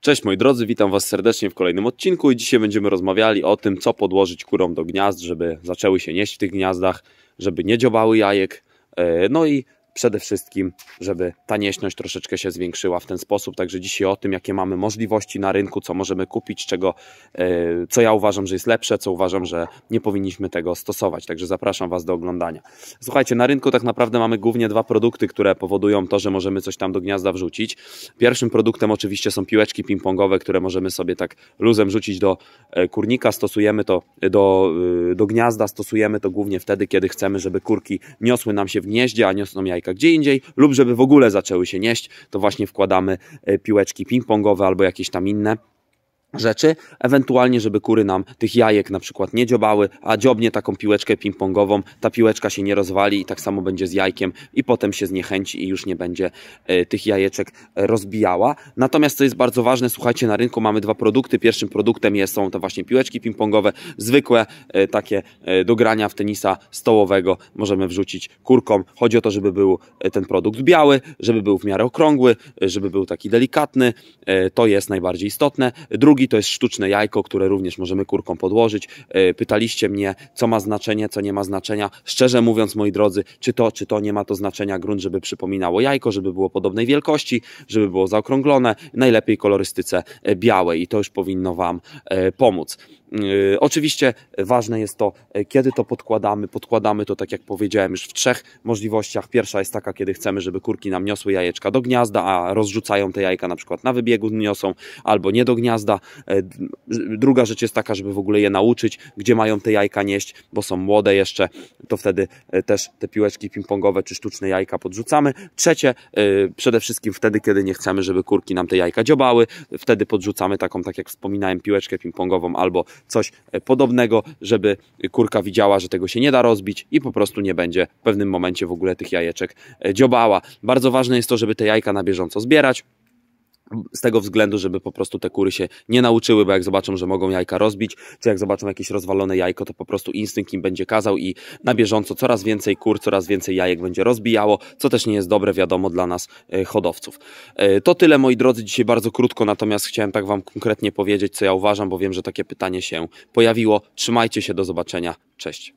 Cześć moi drodzy, witam Was serdecznie w kolejnym odcinku i dzisiaj będziemy rozmawiali o tym, co podłożyć kurom do gniazd, żeby zaczęły się nieść w tych gniazdach, żeby nie dziobały jajek, e, no i przede wszystkim, żeby ta nieśność troszeczkę się zwiększyła w ten sposób. Także dzisiaj o tym, jakie mamy możliwości na rynku, co możemy kupić, czego, e, co ja uważam, że jest lepsze, co uważam, że nie powinniśmy tego stosować. Także zapraszam Was do oglądania. Słuchajcie, na rynku tak naprawdę mamy głównie dwa produkty, które powodują to, że możemy coś tam do gniazda wrzucić. Pierwszym produktem oczywiście są piłeczki ping-pongowe, które możemy sobie tak luzem rzucić do e, kurnika. Stosujemy to do, e, do gniazda, stosujemy to głównie wtedy, kiedy chcemy, żeby kurki niosły nam się w gnieździe, a niosą jaj jajka gdzie indziej lub żeby w ogóle zaczęły się nieść, to właśnie wkładamy e, piłeczki ping-pongowe albo jakieś tam inne rzeczy, ewentualnie, żeby kury nam tych jajek na przykład nie dziobały, a dziobnie taką piłeczkę ping-pongową, ta piłeczka się nie rozwali i tak samo będzie z jajkiem i potem się zniechęci i już nie będzie y, tych jajeczek e, rozbijała. Natomiast co jest bardzo ważne, słuchajcie, na rynku mamy dwa produkty. Pierwszym produktem jest, są to właśnie piłeczki ping-pongowe, zwykłe y, takie y, do grania w tenisa stołowego możemy wrzucić kurkom. Chodzi o to, żeby był ten produkt biały, żeby był w miarę okrągły, żeby był taki delikatny. to jest najbardziej istotne. Drugi Drugi to jest sztuczne jajko, które również możemy kurką podłożyć. E, pytaliście mnie, co ma znaczenie, co nie ma znaczenia. Szczerze mówiąc, moi drodzy, czy to, czy to nie ma to znaczenia. Grunt, żeby przypominało jajko, żeby było podobnej wielkości, żeby było zaokrąglone, najlepiej kolorystyce e, białej i to już powinno Wam e, pomóc. E, oczywiście ważne jest to, e, kiedy to podkładamy. Podkładamy to, tak jak powiedziałem, już w trzech możliwościach. Pierwsza jest taka, kiedy chcemy, żeby kurki nam niosły jajeczka do gniazda, a rozrzucają te jajka na przykład na wybiegu niosą albo nie do gniazda. E, druga rzecz jest taka, żeby w ogóle je nauczyć, gdzie mają te jajka nieść, bo są młode jeszcze, to wtedy też te piłeczki ping-pongowe czy sztuczne jajka podrzucamy. Trzecie, przede wszystkim wtedy, kiedy nie chcemy, żeby kurki nam te jajka dziobały, wtedy podrzucamy taką, tak jak wspominałem, piłeczkę ping-pongową albo coś e, podobnego, żeby kurka widziała, że tego się nie da rozbić i po prostu nie będzie w pewnym momencie w ogóle tych jajeczek e, dziobała. Bardzo ważne jest to, żeby te jajka na bieżąco zbierać z tego względu, żeby po prostu te kury się nie nauczyły, bo jak zobaczą, że mogą jajka rozbić, czy jak zobaczą jakieś rozwalone jajko, to po prostu instynkt im będzie kazał i na bieżąco coraz więcej kur, coraz więcej jajek będzie rozbijało, co też nie jest dobre, wiadomo, dla nas e, hodowców. E, to tyle, moi drodzy, dzisiaj bardzo krótko, natomiast chciałem tak Wam konkretnie powiedzieć, co ja uważam, bo wiem, że takie pytanie się pojawiło. Trzymajcie się, do zobaczenia, cześć.